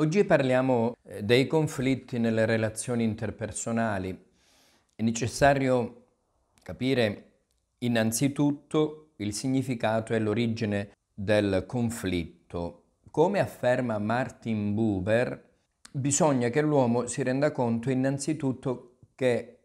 Oggi parliamo eh, dei conflitti nelle relazioni interpersonali. È necessario capire innanzitutto il significato e l'origine del conflitto. Come afferma Martin Buber, bisogna che l'uomo si renda conto innanzitutto che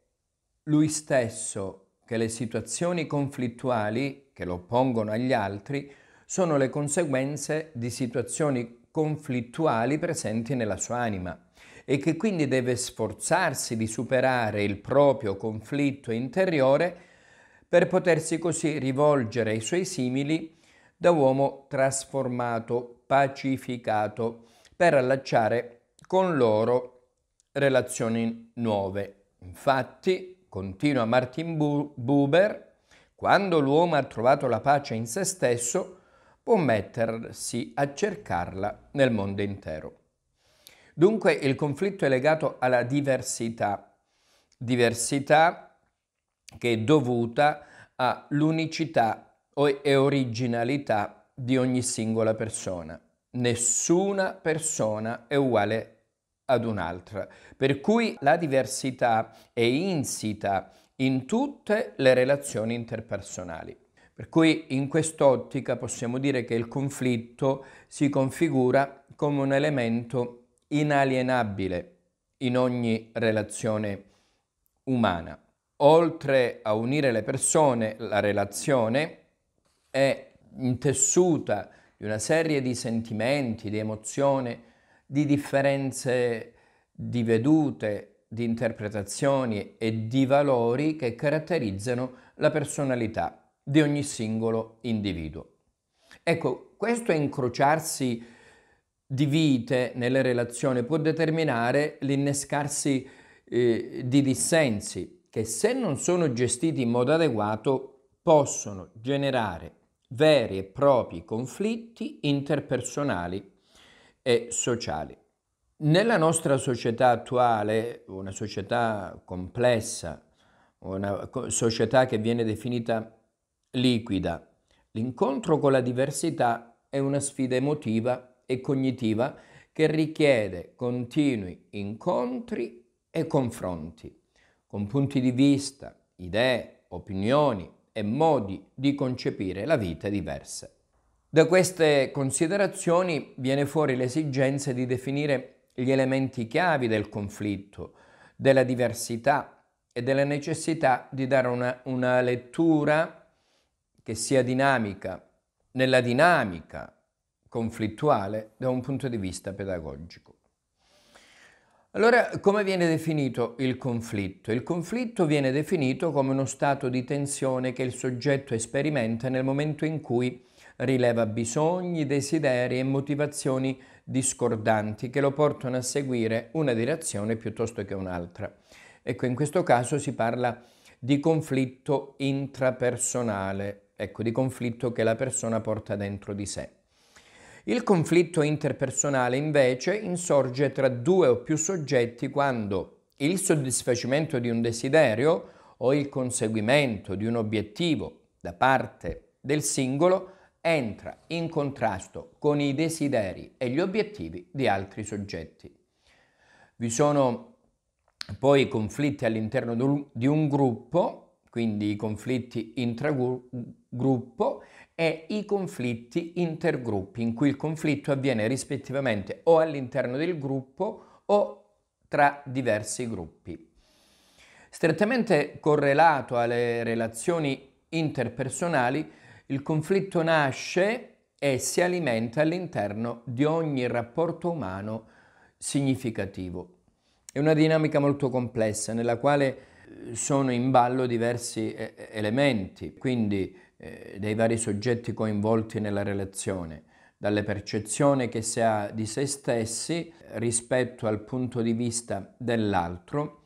lui stesso, che le situazioni conflittuali che lo oppongono agli altri, sono le conseguenze di situazioni conflittuali presenti nella sua anima e che quindi deve sforzarsi di superare il proprio conflitto interiore per potersi così rivolgere ai suoi simili da uomo trasformato, pacificato, per allacciare con loro relazioni nuove. Infatti, continua Martin Buber, quando l'uomo ha trovato la pace in se stesso, può mettersi a cercarla nel mondo intero. Dunque il conflitto è legato alla diversità, diversità che è dovuta all'unicità e originalità di ogni singola persona. Nessuna persona è uguale ad un'altra, per cui la diversità è insita in tutte le relazioni interpersonali. Per cui in quest'ottica possiamo dire che il conflitto si configura come un elemento inalienabile in ogni relazione umana. Oltre a unire le persone, la relazione è intessuta di una serie di sentimenti, di emozioni, di differenze di vedute, di interpretazioni e di valori che caratterizzano la personalità di ogni singolo individuo. Ecco, questo incrociarsi di vite nelle relazioni può determinare l'innescarsi eh, di dissensi che se non sono gestiti in modo adeguato possono generare veri e propri conflitti interpersonali e sociali. Nella nostra società attuale, una società complessa, una società che viene definita liquida. L'incontro con la diversità è una sfida emotiva e cognitiva che richiede continui incontri e confronti con punti di vista, idee, opinioni e modi di concepire la vita diversa. Da queste considerazioni viene fuori l'esigenza di definire gli elementi chiavi del conflitto, della diversità e della necessità di dare una, una lettura che sia dinamica nella dinamica conflittuale da un punto di vista pedagogico. Allora, come viene definito il conflitto? Il conflitto viene definito come uno stato di tensione che il soggetto sperimenta nel momento in cui rileva bisogni, desideri e motivazioni discordanti che lo portano a seguire una direzione piuttosto che un'altra. Ecco, in questo caso si parla di conflitto intrapersonale ecco, di conflitto che la persona porta dentro di sé. Il conflitto interpersonale invece insorge tra due o più soggetti quando il soddisfacimento di un desiderio o il conseguimento di un obiettivo da parte del singolo entra in contrasto con i desideri e gli obiettivi di altri soggetti. Vi sono poi conflitti all'interno di un gruppo quindi i conflitti intragruppo e i conflitti intergruppi, in cui il conflitto avviene rispettivamente o all'interno del gruppo o tra diversi gruppi. Strettamente correlato alle relazioni interpersonali, il conflitto nasce e si alimenta all'interno di ogni rapporto umano significativo. È una dinamica molto complessa nella quale sono in ballo diversi eh, eh, elementi, quindi eh, dei vari soggetti coinvolti nella relazione, dalle percezioni che si ha di se stessi eh, rispetto al punto di vista dell'altro,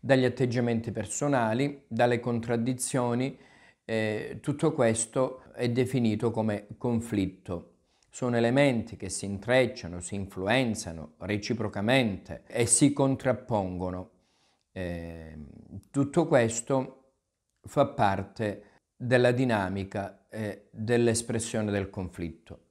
dagli atteggiamenti personali, dalle contraddizioni, eh, tutto questo è definito come conflitto. Sono elementi che si intrecciano, si influenzano reciprocamente e si contrappongono eh, tutto questo fa parte della dinamica eh, dell'espressione del conflitto.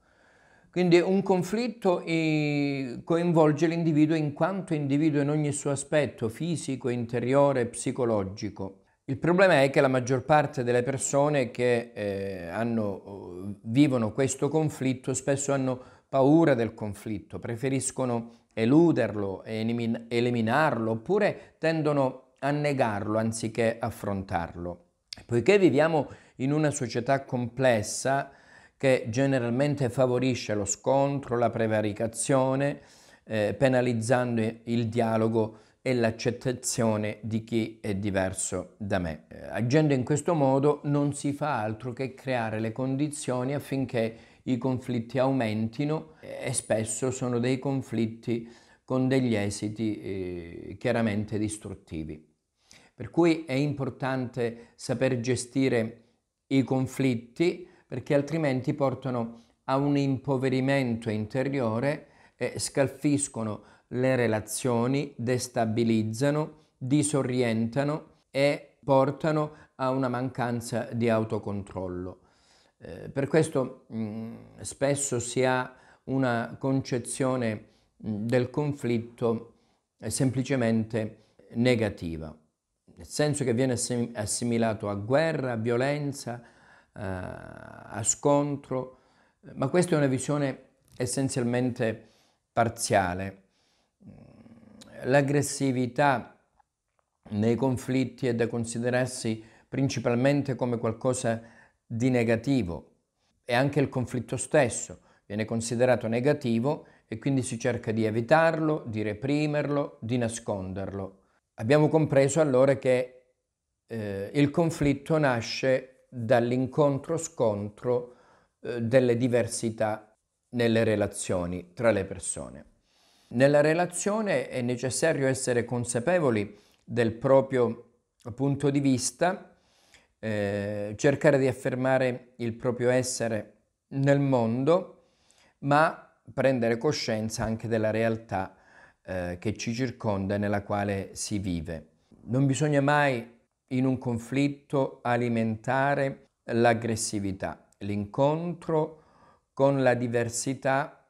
Quindi un conflitto eh, coinvolge l'individuo in quanto individuo in ogni suo aspetto fisico, interiore e psicologico. Il problema è che la maggior parte delle persone che eh, hanno, vivono questo conflitto spesso hanno paura del conflitto, preferiscono eluderlo, eliminarlo oppure tendono a negarlo anziché affrontarlo. Poiché viviamo in una società complessa che generalmente favorisce lo scontro, la prevaricazione, eh, penalizzando il dialogo e l'accettazione di chi è diverso da me. Eh, agendo in questo modo non si fa altro che creare le condizioni affinché i conflitti aumentino e spesso sono dei conflitti con degli esiti eh, chiaramente distruttivi. Per cui è importante saper gestire i conflitti perché altrimenti portano a un impoverimento interiore e scalfiscono le relazioni, destabilizzano, disorientano e portano a una mancanza di autocontrollo. Eh, per questo mh, mm, spesso si ha una concezione mm, del conflitto eh, semplicemente negativa, nel senso che viene assimilato a guerra, a violenza, eh, a scontro, ma questa è una visione essenzialmente parziale. Mm, l'aggressività nei conflitti è da considerarsi principalmente come qualcosa di di negativo e anche il conflitto stesso viene considerato negativo e quindi si cerca di evitarlo, di reprimerlo, di nasconderlo. Abbiamo compreso allora che eh, il conflitto nasce dall'incontro-scontro eh, delle diversità nelle relazioni tra le persone. Nella relazione è necessario essere consapevoli del proprio punto di vista eh, cercare di affermare il proprio essere nel mondo, ma prendere coscienza anche della realtà eh, che ci circonda e nella quale si vive. Non bisogna mai in un conflitto alimentare l'aggressività, l'incontro con la diversità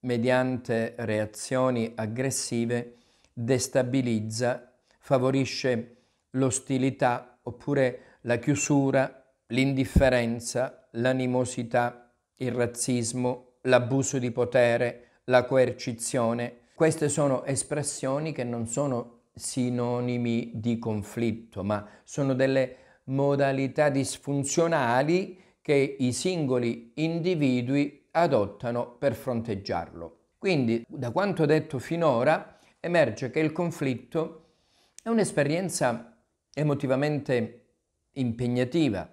mediante reazioni aggressive destabilizza, favorisce l'ostilità oppure la chiusura, l'indifferenza, l'animosità, il razzismo, l'abuso di potere, la coercizione. Queste sono espressioni che non sono sinonimi di conflitto, ma sono delle modalità disfunzionali che i singoli individui adottano per fronteggiarlo. Quindi, da quanto detto finora, emerge che il conflitto è un'esperienza emotivamente impegnativa.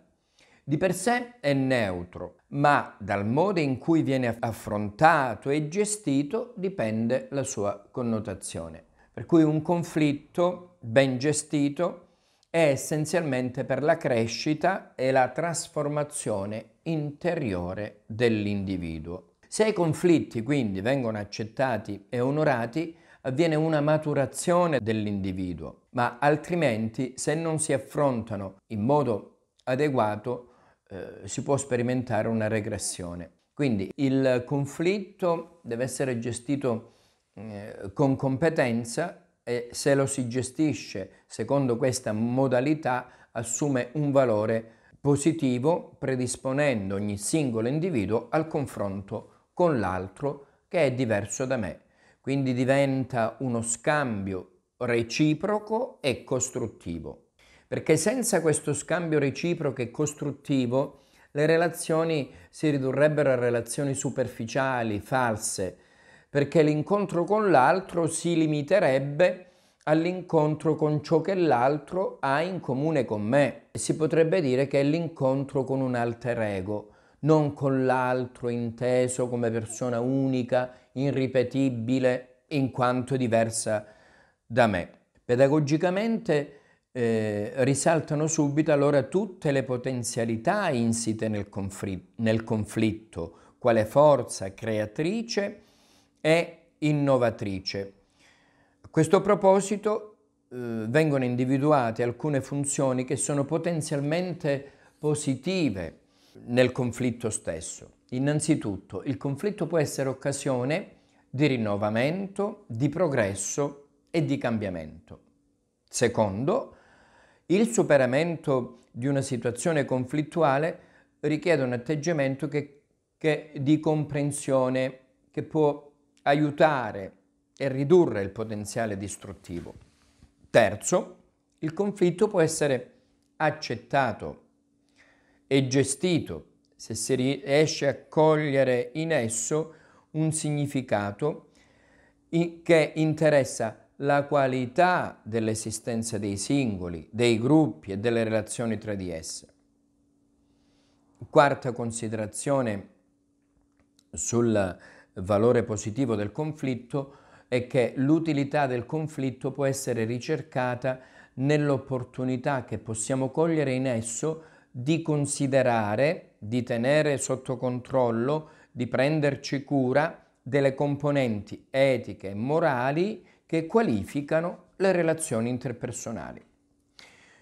Di per sé è neutro, ma dal modo in cui viene affrontato e gestito dipende la sua connotazione. Per cui un conflitto ben gestito è essenzialmente per la crescita e la trasformazione interiore dell'individuo. Se i conflitti quindi vengono accettati e onorati, avviene una maturazione dell'individuo, ma altrimenti se non si affrontano in modo adeguato eh, si può sperimentare una regressione. Quindi il conflitto deve essere gestito eh, con competenza e se lo si gestisce secondo questa modalità assume un valore positivo predisponendo ogni singolo individuo al confronto con l'altro che è diverso da me. Quindi diventa uno scambio reciproco e costruttivo. Perché senza questo scambio reciproco e costruttivo le relazioni si ridurrebbero a relazioni superficiali, false, perché l'incontro con l'altro si limiterebbe all'incontro con ciò che l'altro ha in comune con me. Si potrebbe dire che è l'incontro con un alter ego, non con l'altro inteso come persona unica, irripetibile, in quanto diversa da me. Pedagogicamente eh, risaltano subito allora tutte le potenzialità insite nel, conflitto, nel conflitto quale forza creatrice e innovatrice. A questo proposito eh, vengono individuate alcune funzioni che sono potenzialmente positive nel conflitto stesso. Innanzitutto, il conflitto può essere occasione di rinnovamento, di progresso e di cambiamento. Secondo, il superamento di una situazione conflittuale richiede un atteggiamento che, che di comprensione che può aiutare e ridurre il potenziale distruttivo. Terzo, il conflitto può essere accettato e gestito se si riesce a cogliere in esso un significato che interessa la qualità dell'esistenza dei singoli, dei gruppi e delle relazioni tra di esse. Quarta considerazione sul valore positivo del conflitto è che l'utilità del conflitto può essere ricercata nell'opportunità che possiamo cogliere in esso di considerare, di tenere sotto controllo, di prenderci cura delle componenti etiche e morali che qualificano le relazioni interpersonali.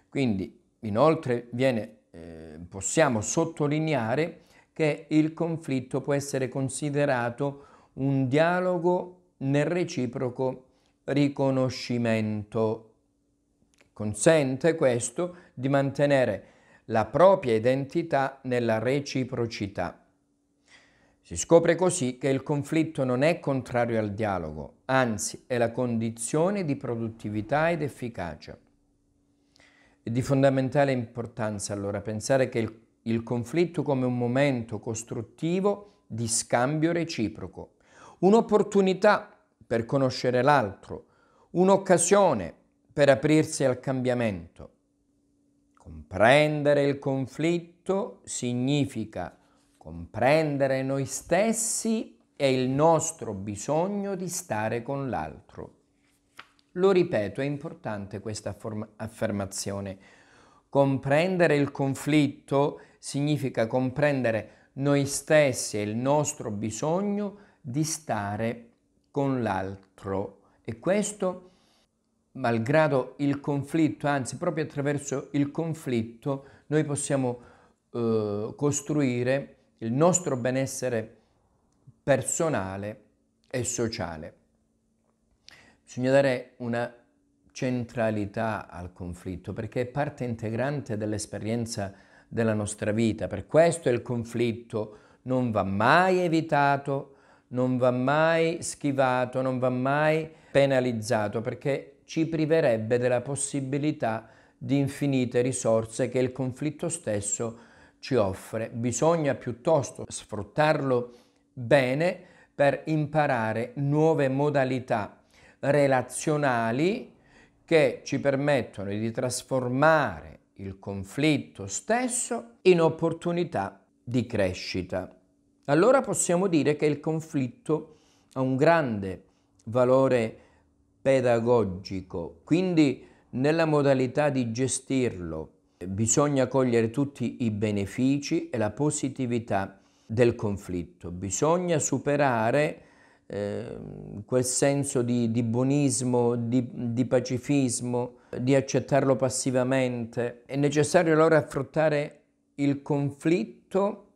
Quindi, inoltre, viene, eh, possiamo sottolineare che il conflitto può essere considerato un dialogo nel reciproco riconoscimento. Consente questo di mantenere la propria identità nella reciprocità. Si scopre così che il conflitto non è contrario al dialogo, anzi è la condizione di produttività ed efficacia. È di fondamentale importanza allora pensare che il, il conflitto come un momento costruttivo di scambio reciproco, un'opportunità per conoscere l'altro, un'occasione per aprirsi al cambiamento. Comprendere il conflitto significa Comprendere noi stessi e il nostro bisogno di stare con l'altro. Lo ripeto, è importante questa affermazione. Comprendere il conflitto significa comprendere noi stessi e il nostro bisogno di stare con l'altro. E questo, malgrado il conflitto, anzi proprio attraverso il conflitto, noi possiamo eh, costruire il nostro benessere personale e sociale. Bisogna dare una centralità al conflitto perché è parte integrante dell'esperienza della nostra vita. Per questo il conflitto non va mai evitato, non va mai schivato, non va mai penalizzato perché ci priverebbe della possibilità di infinite risorse che il conflitto stesso ha ci offre, bisogna piuttosto sfruttarlo bene per imparare nuove modalità relazionali che ci permettono di trasformare il conflitto stesso in opportunità di crescita. Allora possiamo dire che il conflitto ha un grande valore pedagogico, quindi nella modalità di gestirlo Bisogna cogliere tutti i benefici e la positività del conflitto, bisogna superare eh, quel senso di, di buonismo, di, di, pacifismo, di accettarlo passivamente. È necessario allora affrontare il conflitto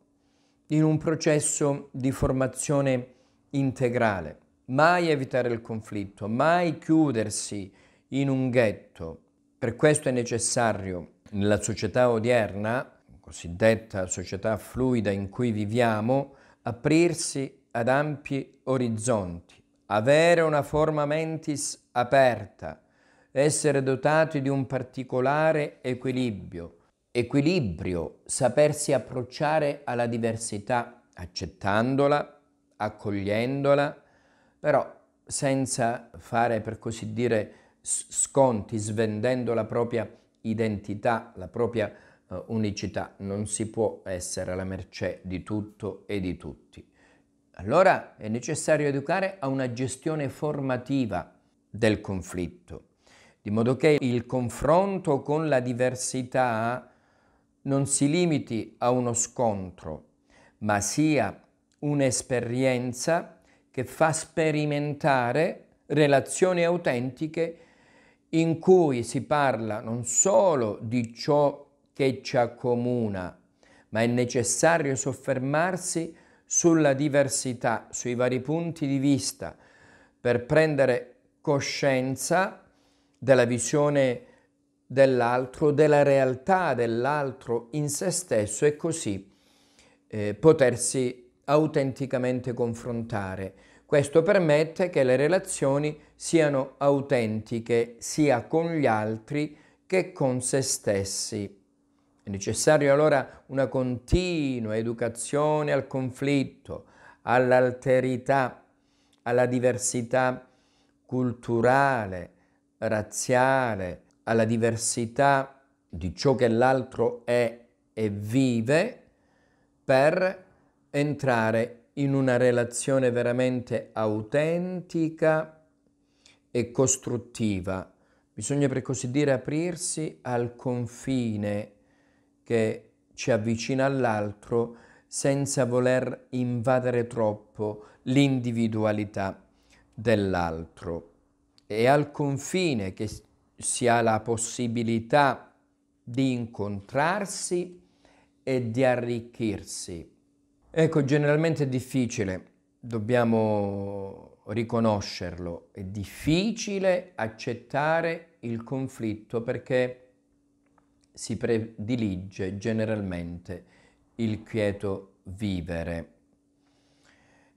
in un processo di formazione integrale, mai evitare il conflitto, mai chiudersi in un ghetto. Per questo è necessario nella società odierna, cosiddetta società fluida in cui viviamo, aprirsi ad ampi orizzonti, avere una forma mentis aperta, essere dotati di un particolare equilibrio, equilibrio, sapersi approcciare alla diversità, accettandola, accogliendola, però senza fare, per così dire, sconti, svendendo la propria identità, la propria uh, unicità, non si può essere alla mercé di tutto e di tutti. Allora è necessario educare a una gestione formativa del conflitto, di modo che il confronto con la diversità non si limiti a uno scontro, ma sia un'esperienza che fa sperimentare relazioni autentiche in cui si parla non solo di ciò che ci accomuna, ma è necessario soffermarsi sulla diversità, sui vari punti di vista, per prendere coscienza della visione dell'altro, della realtà dell'altro in se stesso e così eh, potersi autenticamente confrontare. Questo permette che le relazioni siano autentiche sia con gli altri che con se stessi. È necessario allora una continua educazione al conflitto, all'alterità, alla diversità culturale, razziale, alla diversità di ciò che l'altro è e vive per entrare in una relazione veramente autentica e costruttiva. Bisogna per così dire aprirsi al confine che ci avvicina all'altro senza voler invadere troppo l'individualità dell'altro. È al confine che si ha la possibilità di incontrarsi e di arricchirsi Ecco, generalmente è difficile, dobbiamo riconoscerlo, è difficile accettare il conflitto perché si predilige generalmente il quieto vivere.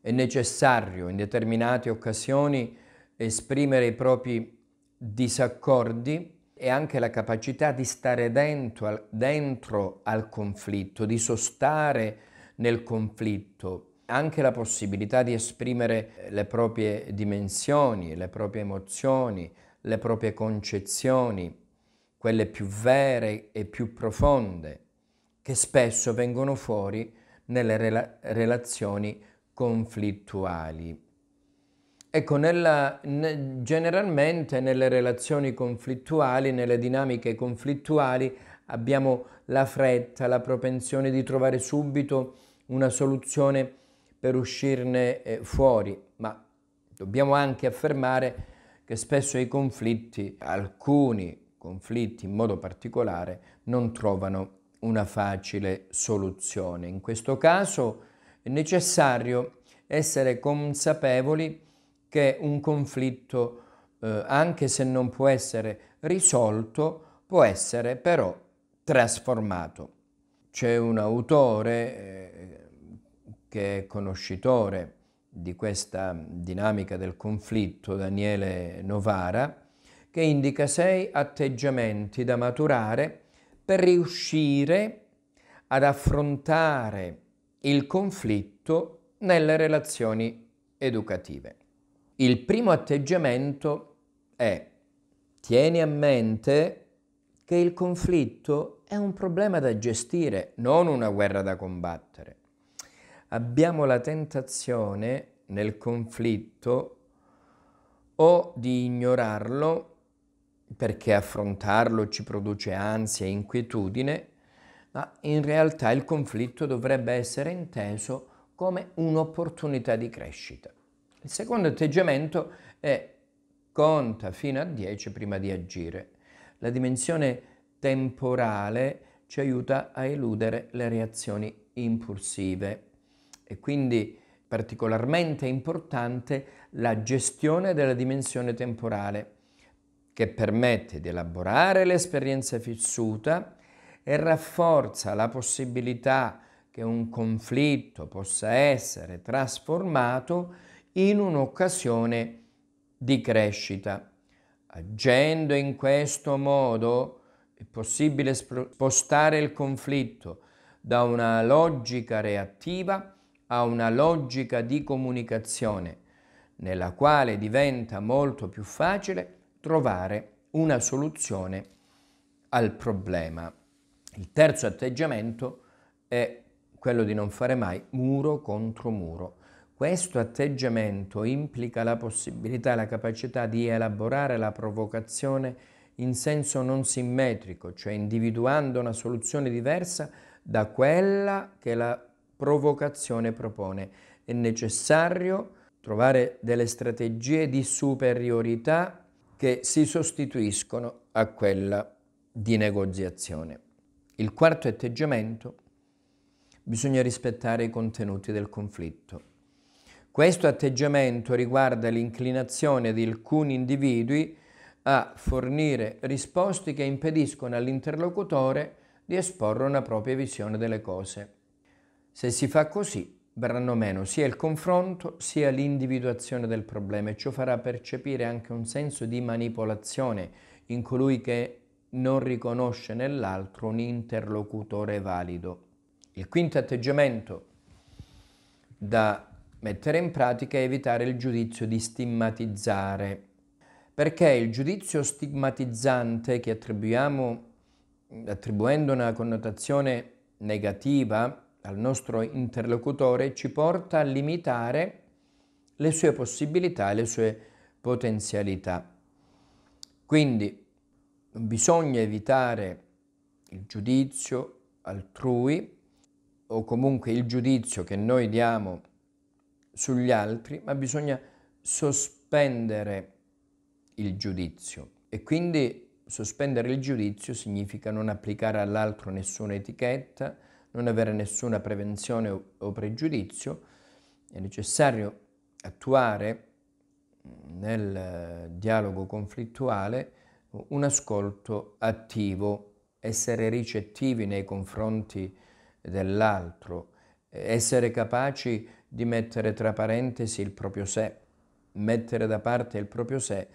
È necessario in determinate occasioni esprimere i propri disaccordi e anche la capacità di stare dentro, dentro al conflitto, di sostare nel conflitto, anche la possibilità di esprimere eh, le proprie dimensioni, le proprie emozioni, le proprie concezioni, quelle più vere e più profonde, che spesso vengono fuori nelle rela- relazioni conflittuali. Ecco, nella, ne, generalmente nelle relazioni conflittuali, nelle dinamiche conflittuali, abbiamo la fretta, la propensione di trovare subito una soluzione per uscirne eh, fuori, ma dobbiamo anche affermare che spesso i conflitti, alcuni conflitti in modo particolare, non trovano una facile soluzione. In questo caso è necessario essere consapevoli che un conflitto, eh, anche se non può essere risolto, può essere però trasformato. C'è un autore eh, che è conoscitore di questa dinamica del conflitto, Daniele Novara, che indica sei atteggiamenti da maturare per riuscire ad affrontare il conflitto nelle relazioni educative. Il primo atteggiamento è tieni a mente che il conflitto è un problema da gestire, non una guerra da combattere. Abbiamo la tentazione nel conflitto o di ignorarlo perché affrontarlo ci produce ansia e inquietudine, ma in realtà il conflitto dovrebbe essere inteso come un'opportunità di crescita. Il secondo atteggiamento è conta fino a 10 prima di agire. La dimensione temporale ci aiuta a eludere le reazioni impulsive e quindi particolarmente importante la gestione della dimensione temporale che permette di elaborare l'esperienza fissuta e rafforza la possibilità che un conflitto possa essere trasformato in un'occasione di crescita. Agendo in questo modo, è possibile spostare il conflitto da una logica reattiva a una logica di comunicazione, nella quale diventa molto più facile trovare una soluzione al problema. Il terzo atteggiamento è quello di non fare mai muro contro muro. Questo atteggiamento implica la possibilità, la capacità di elaborare la provocazione in senso non simmetrico, cioè individuando una soluzione diversa da quella che la provocazione propone. È necessario trovare delle strategie di superiorità che si sostituiscono a quella di negoziazione. Il quarto atteggiamento, bisogna rispettare i contenuti del conflitto. Questo atteggiamento riguarda l'inclinazione di alcuni individui a fornire risposte che impediscono all'interlocutore di esporre una propria visione delle cose. Se si fa così, verranno meno sia il confronto sia l'individuazione del problema e ciò farà percepire anche un senso di manipolazione in colui che non riconosce nell'altro un interlocutore valido. Il quinto atteggiamento da mettere in pratica è evitare il giudizio di stigmatizzare perché il giudizio stigmatizzante che attribuiamo, attribuendo una connotazione negativa al nostro interlocutore, ci porta a limitare le sue possibilità e le sue potenzialità. Quindi bisogna evitare il giudizio altrui o comunque il giudizio che noi diamo sugli altri, ma bisogna sospendere il giudizio e quindi sospendere il giudizio significa non applicare all'altro nessuna etichetta, non avere nessuna prevenzione o, pregiudizio, è necessario attuare nel dialogo conflittuale un ascolto attivo, essere ricettivi nei confronti dell'altro, essere capaci di mettere tra parentesi il proprio sé, mettere da parte il proprio sé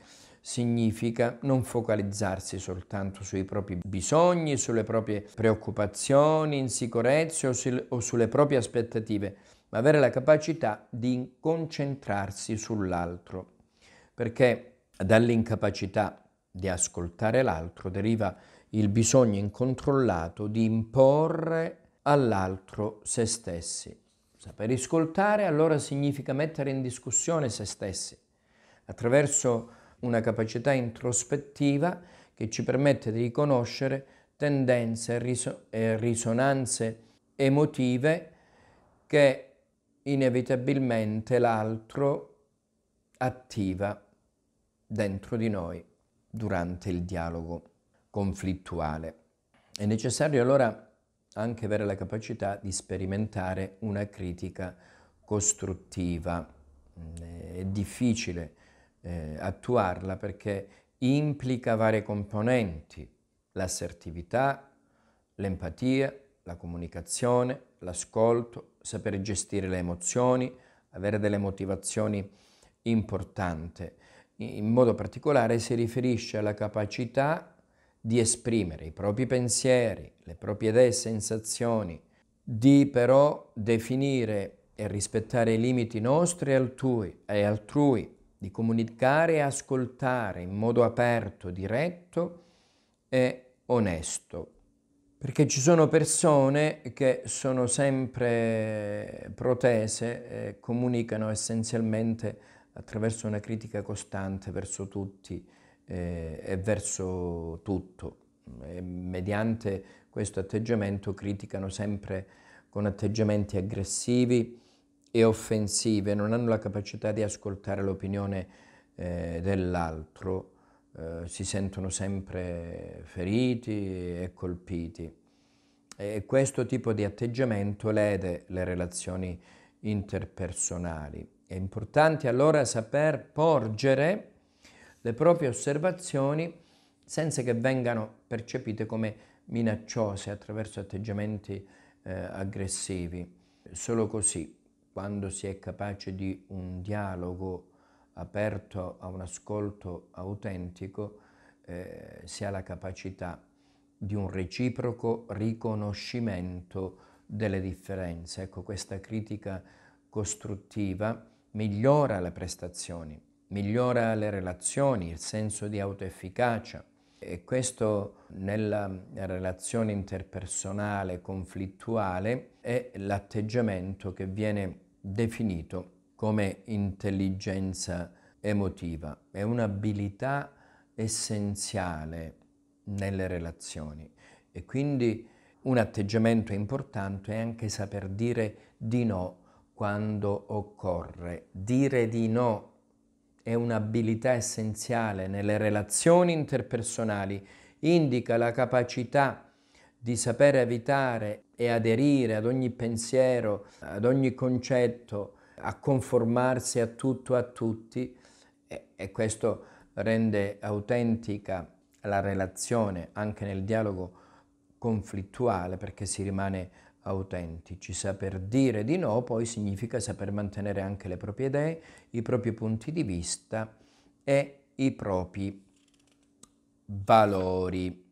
significa non focalizzarsi soltanto sui propri bisogni, sulle proprie preoccupazioni, insicurezze o, su, o sulle proprie aspettative, ma avere la capacità di concentrarsi sull'altro, perché dall'incapacità di ascoltare l'altro deriva il bisogno incontrollato di imporre all'altro se stessi. Saper ascoltare allora significa mettere in discussione se stessi attraverso una capacità introspettiva che ci permette di riconoscere tendenze e risonanze emotive che inevitabilmente l'altro attiva dentro di noi durante il dialogo conflittuale. È necessario allora anche avere la capacità di sperimentare una critica costruttiva. È difficile eh, attuarla perché implica varie componenti, l'assertività, l'empatia, la comunicazione, l'ascolto, sapere gestire le emozioni, avere delle motivazioni importanti. In modo particolare si riferisce alla capacità di esprimere i propri pensieri, le proprie idee e sensazioni, di però definire e rispettare i limiti nostri e altrui, e altrui di comunicare e ascoltare in modo aperto, diretto e onesto. Perché ci sono persone che sono sempre protese, e comunicano essenzialmente attraverso una critica costante verso tutti eh, e verso tutto. E mediante questo atteggiamento criticano sempre con atteggiamenti aggressivi, e offensive, non hanno la capacità di ascoltare l'opinione eh, dell'altro, eh, si sentono sempre feriti e colpiti. E questo tipo di atteggiamento lede le relazioni interpersonali. È importante allora saper porgere le proprie osservazioni senza che vengano percepite come minacciose attraverso atteggiamenti eh, aggressivi. Solo così quando si è capace di un dialogo aperto a un ascolto autentico, eh, si ha la capacità di un reciproco riconoscimento delle differenze. Ecco, questa critica costruttiva migliora le prestazioni, migliora le relazioni, il senso di autoefficacia e questo nella relazione interpersonale conflittuale è l'atteggiamento che viene definito come intelligenza emotiva, è un'abilità essenziale nelle relazioni e quindi un atteggiamento importante è anche saper dire di no quando occorre. Dire di no è un'abilità essenziale nelle relazioni interpersonali, indica la capacità di sapere evitare e aderire ad ogni pensiero, ad ogni concetto, a conformarsi a tutto, a tutti, e, e questo rende autentica la relazione anche nel dialogo conflittuale perché si rimane autentici. Saper dire di no poi significa saper mantenere anche le proprie idee, i propri punti di vista e i propri valori.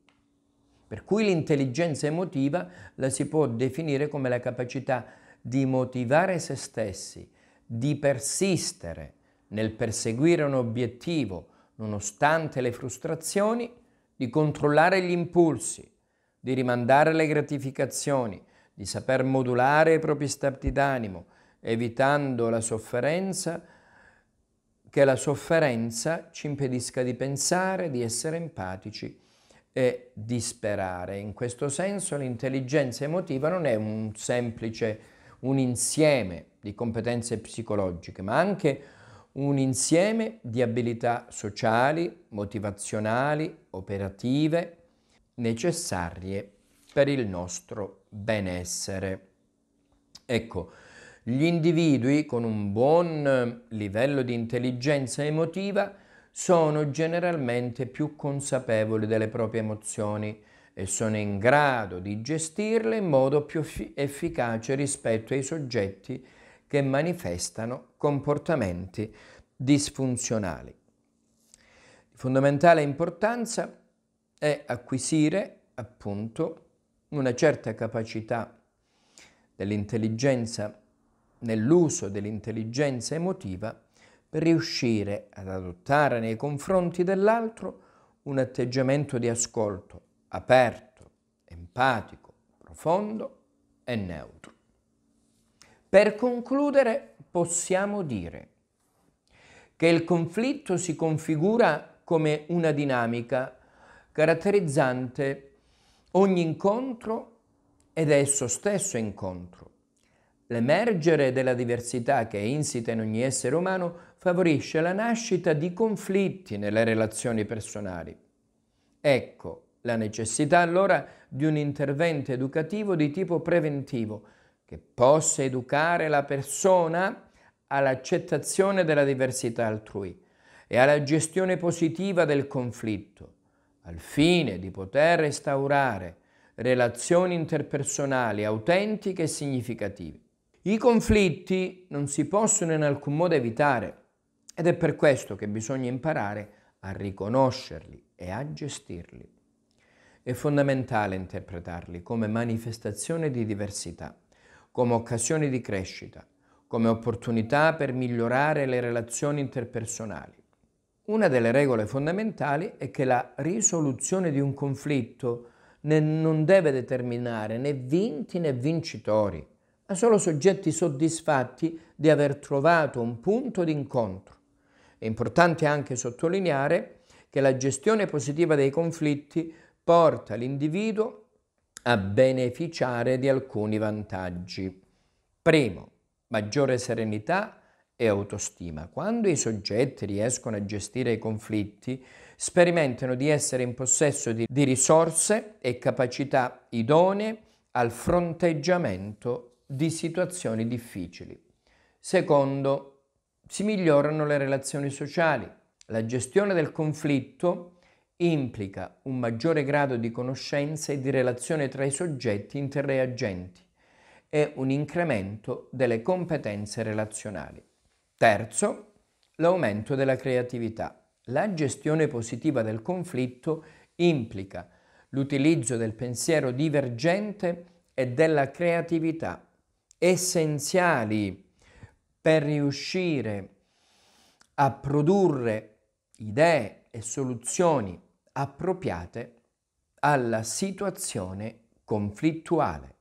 Per cui l'intelligenza emotiva la si può definire come la capacità di motivare se stessi, di persistere nel perseguire un obiettivo nonostante le frustrazioni, di controllare gli impulsi, di rimandare le gratificazioni, di saper modulare i propri stati d'animo, evitando la sofferenza, che la sofferenza ci impedisca di pensare, di essere empatici e disperare. In questo senso l'intelligenza emotiva non è un semplice un insieme di competenze psicologiche, ma anche un insieme di abilità sociali, motivazionali, operative, necessarie per il nostro benessere. Ecco, gli individui con un buon livello di intelligenza emotiva sono generalmente più consapevoli delle proprie emozioni e sono in grado di gestirle in modo più efficace rispetto ai soggetti che manifestano comportamenti disfunzionali. Di fondamentale importanza è acquisire appunto una certa capacità dell'intelligenza nell'uso dell'intelligenza emotiva riuscire ad adottare nei confronti dell'altro un atteggiamento di ascolto aperto, empatico, profondo e neutro. Per concludere possiamo dire che il conflitto si configura come una dinamica caratterizzante ogni incontro ed esso stesso incontro, L'emergere della diversità che è insita in ogni essere umano favorisce la nascita di conflitti nelle relazioni personali. Ecco la necessità allora di un intervento educativo di tipo preventivo che possa educare la persona all'accettazione della diversità altrui e alla gestione positiva del conflitto, al fine di poter restaurare relazioni interpersonali autentiche e significative. I conflitti non si possono in alcun modo evitare ed è per questo che bisogna imparare a riconoscerli e a gestirli. È fondamentale interpretarli come manifestazione di diversità, come occasione di crescita, come opportunità per migliorare le relazioni interpersonali. Una delle regole fondamentali è che la risoluzione di un conflitto non deve determinare né vinti né vincitori, ma solo soggetti soddisfatti di aver trovato un punto d'incontro. È importante anche sottolineare che la gestione positiva dei conflitti porta l'individuo a beneficiare di alcuni vantaggi. Primo, maggiore serenità e autostima. Quando i soggetti riescono a gestire i conflitti, sperimentano di essere in possesso di, di risorse e capacità idonee al fronteggiamento di situazioni difficili. Secondo, si migliorano le relazioni sociali. La gestione del conflitto implica un maggiore grado di conoscenza e di relazione tra i soggetti interreagenti e un incremento delle competenze relazionali. Terzo, l'aumento della creatività. La gestione positiva del conflitto implica l'utilizzo del pensiero divergente e della creatività essenziali per riuscire a produrre idee e soluzioni appropriate alla situazione conflittuale.